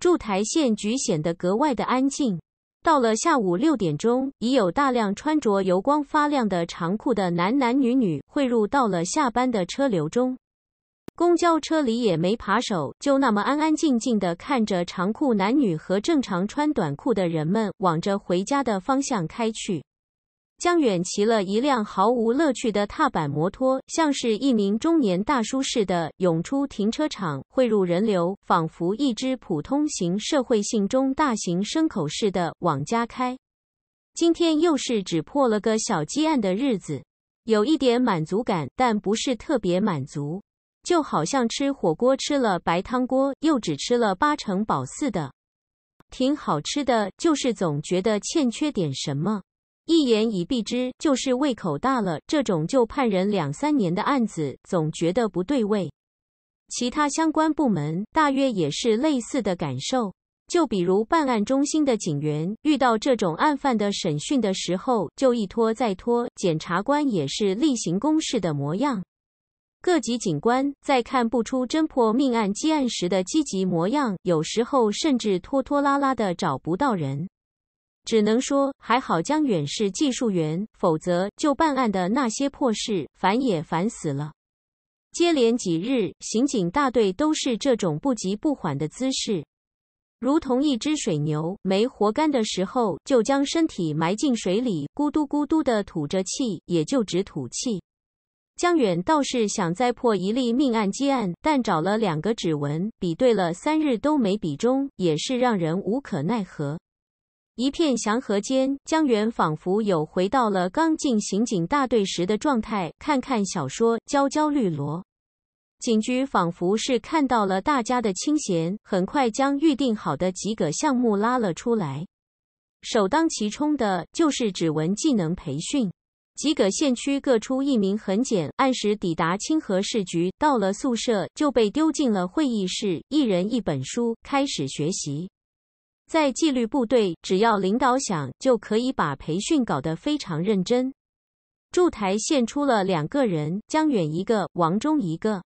筑台县局显得格外的安静。到了下午六点钟，已有大量穿着油光发亮的长裤的男男女女汇入到了下班的车流中。公交车里也没扒手，就那么安安静静的看着长裤男女和正常穿短裤的人们往着回家的方向开去。江远骑了一辆毫无乐趣的踏板摩托，像是一名中年大叔似的涌出停车场，汇入人流，仿佛一只普通型社会性中大型牲口似的往家开。今天又是只破了个小积案的日子，有一点满足感，但不是特别满足，就好像吃火锅吃了白汤锅，又只吃了八成饱似的，挺好吃的，就是总觉得欠缺点什么。一言以蔽之，就是胃口大了。这种就判人两三年的案子，总觉得不对味。其他相关部门大约也是类似的感受。就比如办案中心的警员遇到这种案犯的审讯的时候，就一拖再拖。检察官也是例行公事的模样。各级警官在看不出侦破命案积案时的积极模样，有时候甚至拖拖拉拉的找不到人。只能说还好，江远是技术员，否则就办案的那些破事烦也烦死了。接连几日，刑警大队都是这种不急不缓的姿势，如同一只水牛，没活干的时候就将身体埋进水里，咕嘟咕嘟地吐着气，也就只吐气。江远倒是想再破一例命案积案，但找了两个指纹比对了三日都没比中，也是让人无可奈何。一片祥和间，江源仿佛有回到了刚进刑警大队时的状态。看看小说《焦焦绿萝》，警局仿佛是看到了大家的清闲，很快将预定好的几个项目拉了出来。首当其冲的就是指纹技能培训，几个县区各出一名痕检，按时抵达清河市局。到了宿舍就被丢进了会议室，一人一本书，开始学习。在纪律部队，只要领导想，就可以把培训搞得非常认真。驻台县出了两个人，江远一个，王忠一个。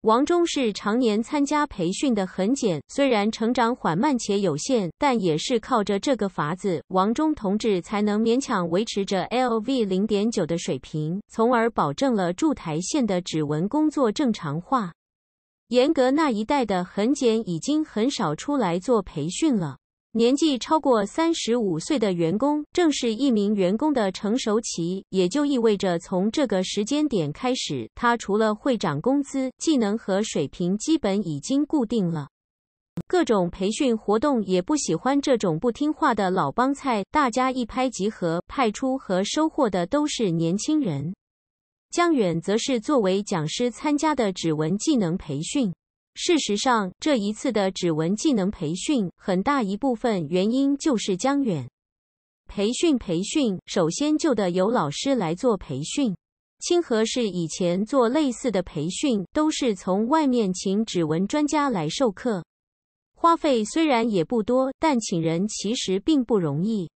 王忠是常年参加培训的痕检，虽然成长缓慢且有限，但也是靠着这个法子，王忠同志才能勉强维持着 LV 零点九的水平，从而保证了驻台县的指纹工作正常化。严格那一代的痕检已经很少出来做培训了。年纪超过三十五岁的员工，正是一名员工的成熟期，也就意味着从这个时间点开始，他除了会涨工资，技能和水平基本已经固定了。各种培训活动也不喜欢这种不听话的老帮菜，大家一拍即合，派出和收获的都是年轻人。江远则是作为讲师参加的指纹技能培训。事实上，这一次的指纹技能培训，很大一部分原因就是江远培训。培训首先就得有老师来做培训。清河市以前做类似的培训，都是从外面请指纹专家来授课，花费虽然也不多，但请人其实并不容易。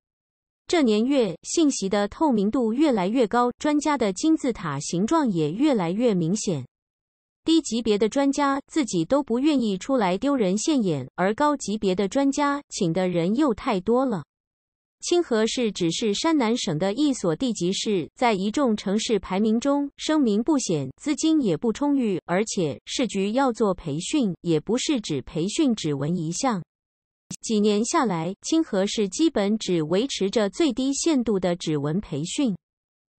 这年月，信息的透明度越来越高，专家的金字塔形状也越来越明显。低级别的专家自己都不愿意出来丢人现眼，而高级别的专家请的人又太多了。清河市只是山南省的一所地级市，在一众城市排名中声名不显，资金也不充裕，而且市局要做培训，也不是只培训指纹一项。几年下来，清河市基本只维持着最低限度的指纹培训，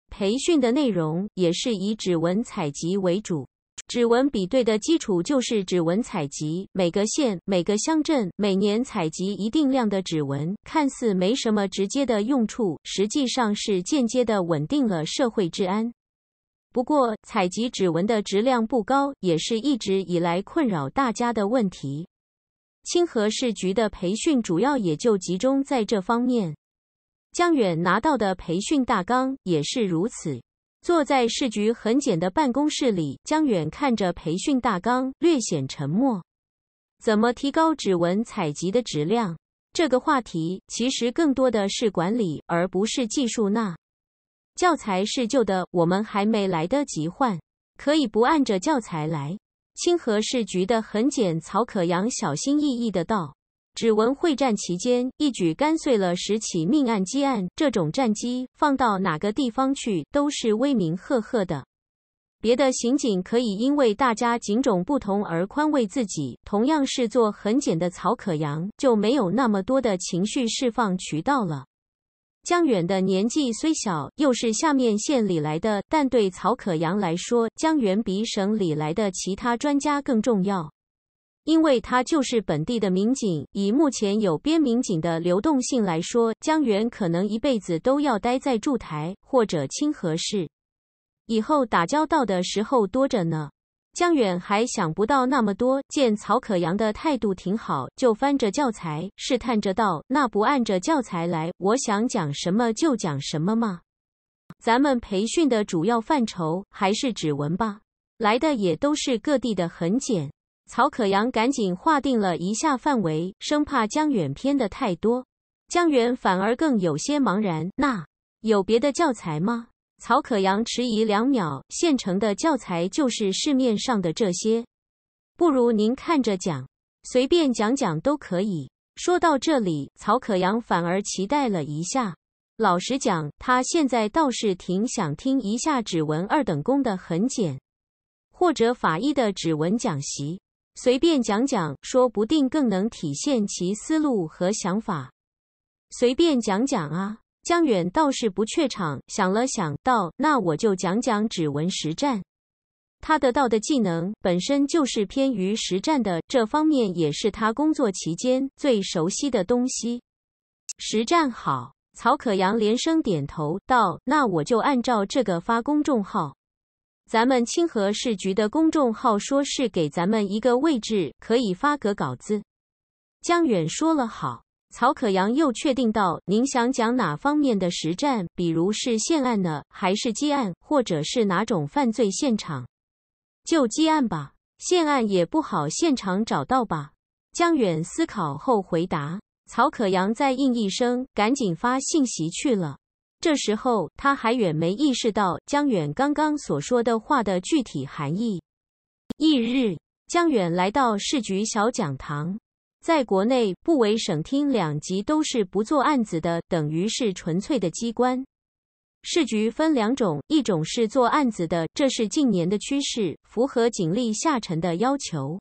培训的内容也是以指纹采集为主。指纹比对的基础就是指纹采集，每个县、每个乡镇每年采集一定量的指纹，看似没什么直接的用处，实际上是间接的稳定了社会治安。不过，采集指纹的质量不高，也是一直以来困扰大家的问题。清河市局的培训主要也就集中在这方面，江远拿到的培训大纲也是如此。坐在市局痕检的办公室里，江远看着培训大纲，略显沉默。怎么提高指纹采集的质量？这个话题其实更多的是管理，而不是技术。那教材是旧的，我们还没来得及换，可以不按着教材来。清河市局的痕检曹可阳小心翼翼的道。指纹会战期间，一举干碎了十起命案积案，这种战机放到哪个地方去都是威名赫赫的。别的刑警可以因为大家警种不同而宽慰自己，同样是做痕检的曹可阳就没有那么多的情绪释放渠道了。江远的年纪虽小，又是下面县里来的，但对曹可阳来说，江远比省里来的其他专家更重要。因为他就是本地的民警。以目前有边民警的流动性来说，江远可能一辈子都要待在驻台或者清河市，以后打交道的时候多着呢。江远还想不到那么多，见曹可阳的态度挺好，就翻着教材试探着道：“那不按着教材来，我想讲什么就讲什么吗？咱们培训的主要范畴还是指纹吧，来的也都是各地的痕检。”曹可阳赶紧划定了一下范围，生怕江远偏的太多。江远反而更有些茫然。那有别的教材吗？曹可阳迟疑两秒，现成的教材就是市面上的这些。不如您看着讲，随便讲讲都可以。说到这里，曹可阳反而期待了一下。老实讲，他现在倒是挺想听一下指纹二等功的痕检，或者法医的指纹讲习。随便讲讲，说不定更能体现其思路和想法。随便讲讲啊，江远倒是不怯场，想了想道：“那我就讲讲指纹实战。他得到的技能本身就是偏于实战的，这方面也是他工作期间最熟悉的东西。实战好。”曹可阳连声点头道：“那我就按照这个发公众号。”咱们清河市局的公众号说是给咱们一个位置，可以发个稿子。江远说了好，曹可阳又确定到您想讲哪方面的实战，比如是现案呢，还是积案，或者是哪种犯罪现场？就积案吧，现案也不好现场找到吧。江远思考后回答，曹可阳再应一声，赶紧发信息去了。这时候，他还远没意识到江远刚刚所说的话的具体含义。翌日，江远来到市局小讲堂。在国内，部委、省厅两级都是不做案子的，等于是纯粹的机关。市局分两种，一种是做案子的，这是近年的趋势，符合警力下沉的要求；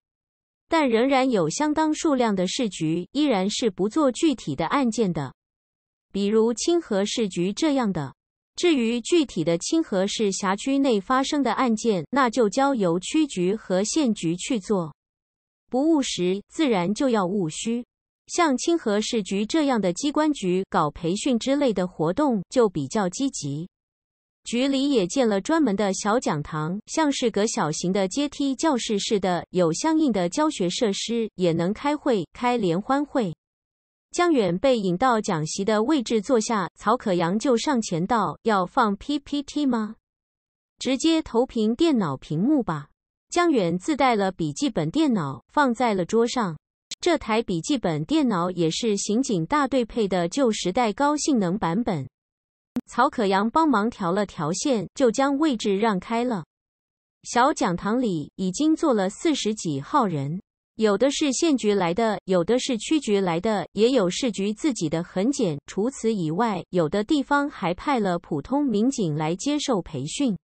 但仍然有相当数量的市局依然是不做具体的案件的。比如清河市局这样的，至于具体的清河市辖区内发生的案件，那就交由区局和县局去做。不务实，自然就要务虚。像清河市局这样的机关局，搞培训之类的活动就比较积极。局里也建了专门的小讲堂，像是个小型的阶梯教室似的，有相应的教学设施，也能开会、开联欢会。江远被引到讲席的位置坐下，曹可阳就上前道：“要放 PPT 吗？直接投屏电脑屏幕吧。”江远自带了笔记本电脑，放在了桌上。这台笔记本电脑也是刑警大队配的旧时代高性能版本。曹可阳帮忙调了调线，就将位置让开了。小讲堂里已经坐了四十几号人。有的是县局来的，有的是区局来的，也有市局自己的痕检。除此以外，有的地方还派了普通民警来接受培训。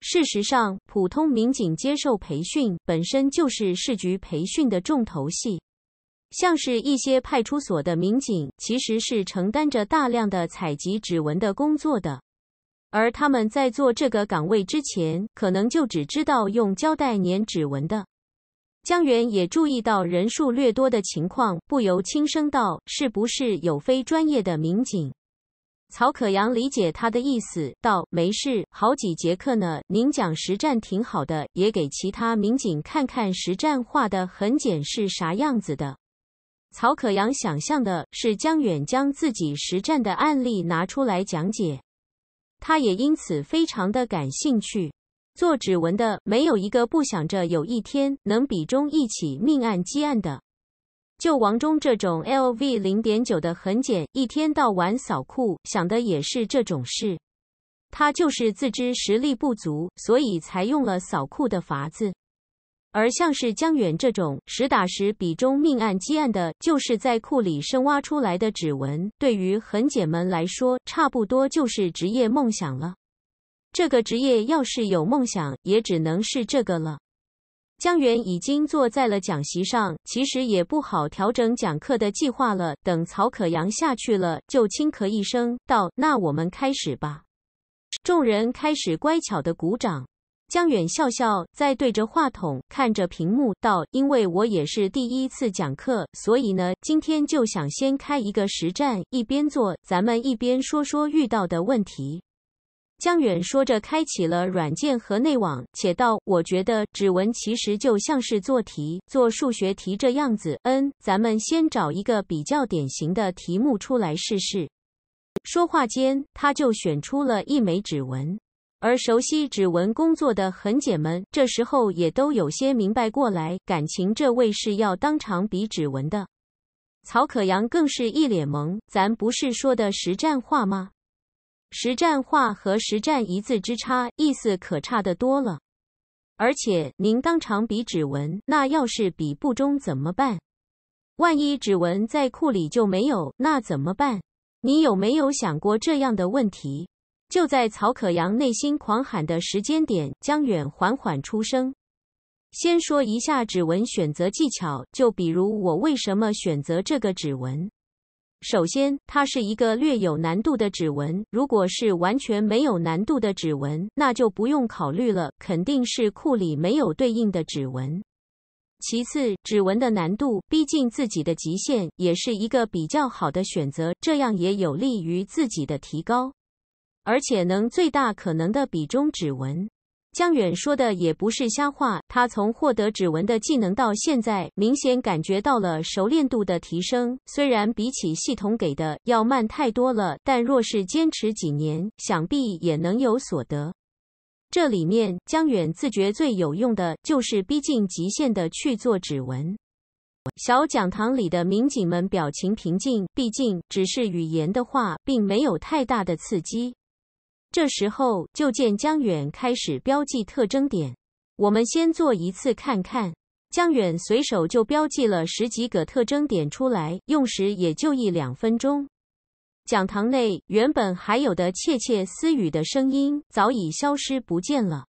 事实上，普通民警接受培训本身就是市局培训的重头戏。像是一些派出所的民警，其实是承担着大量的采集指纹的工作的，而他们在做这个岗位之前，可能就只知道用胶带粘指纹的。江远也注意到人数略多的情况，不由轻声道：“是不是有非专业的民警？”曹可阳理解他的意思，道：“没事，好几节课呢。您讲实战挺好的，也给其他民警看看实战画的很简是啥样子的。”曹可阳想象的是江远将自己实战的案例拿出来讲解，他也因此非常的感兴趣。做指纹的没有一个不想着有一天能比中一起命案积案的。就王忠这种 LV 零点九的痕检，一天到晚扫库，想的也是这种事。他就是自知实力不足，所以才用了扫库的法子。而像是江远这种实打实比中命案积案的，就是在库里深挖出来的指纹，对于痕检们来说，差不多就是职业梦想了。这个职业要是有梦想，也只能是这个了。江远已经坐在了讲席上，其实也不好调整讲课的计划了。等曹可阳下去了，就轻咳一声道：“那我们开始吧。”众人开始乖巧的鼓掌。江远笑笑，再对着话筒看着屏幕道：“因为我也是第一次讲课，所以呢，今天就想先开一个实战，一边做，咱们一边说说遇到的问题。”江远说着，开启了软件和内网，且道：“我觉得指纹其实就像是做题，做数学题这样子。嗯，咱们先找一个比较典型的题目出来试试。”说话间，他就选出了一枚指纹。而熟悉指纹工作的痕姐们，这时候也都有些明白过来，感情这位是要当场比指纹的。曹可阳更是一脸懵：“咱不是说的实战话吗？”实战化和实战一字之差，意思可差得多了。而且您当场比指纹，那要是比不中怎么办？万一指纹在库里就没有，那怎么办？你有没有想过这样的问题？就在曹可阳内心狂喊的时间点，江远缓缓出声：“先说一下指纹选择技巧，就比如我为什么选择这个指纹。”首先，它是一个略有难度的指纹。如果是完全没有难度的指纹，那就不用考虑了，肯定是库里没有对应的指纹。其次，指纹的难度逼近自己的极限，也是一个比较好的选择，这样也有利于自己的提高，而且能最大可能的比中指纹。江远说的也不是瞎话，他从获得指纹的技能到现在，明显感觉到了熟练度的提升。虽然比起系统给的要慢太多了，但若是坚持几年，想必也能有所得。这里面，江远自觉最有用的就是逼近极限的去做指纹。小讲堂里的民警们表情平静，毕竟只是语言的话，并没有太大的刺激。这时候就见江远开始标记特征点。我们先做一次看看，江远随手就标记了十几个特征点出来，用时也就一两分钟。讲堂内原本还有的窃窃私语的声音早已消失不见了。